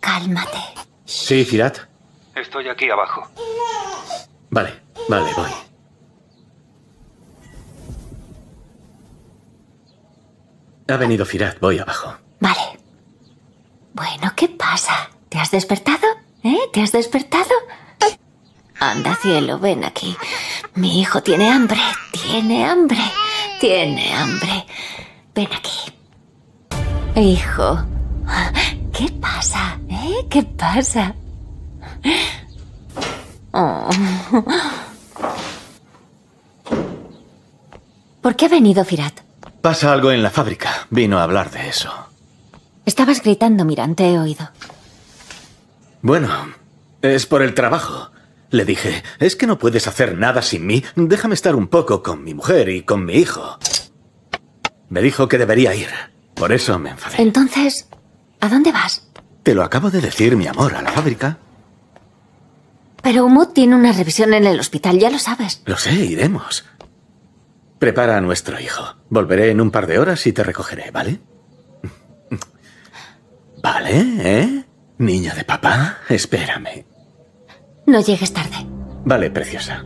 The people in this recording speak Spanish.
Cálmate. Sí, Firat. Estoy aquí abajo. Vale, vale, voy. Ha venido Firat, voy abajo. Vale. Bueno, ¿qué pasa? ¿Te has despertado? ¿Eh? ¿Te has despertado? Anda, cielo, ven aquí. Mi hijo tiene hambre, tiene hambre, tiene hambre. Ven aquí. Hijo, ¿qué pasa? ¿Eh? ¿Qué pasa? Oh. ¿Por qué ha venido Firat? Pasa algo en la fábrica. Vino a hablar de eso. Estabas gritando, Mirante. he oído. Bueno, es por el trabajo. Le dije, es que no puedes hacer nada sin mí. Déjame estar un poco con mi mujer y con mi hijo. Me dijo que debería ir. Por eso me enfadé. Entonces, ¿a dónde vas? Te lo acabo de decir, mi amor, a la fábrica. Pero Umut tiene una revisión en el hospital, ya lo sabes. Lo sé, iremos. Prepara a nuestro hijo. Volveré en un par de horas y te recogeré, ¿vale? ¿Vale, eh? Niño de papá, espérame. No llegues tarde. Vale, preciosa.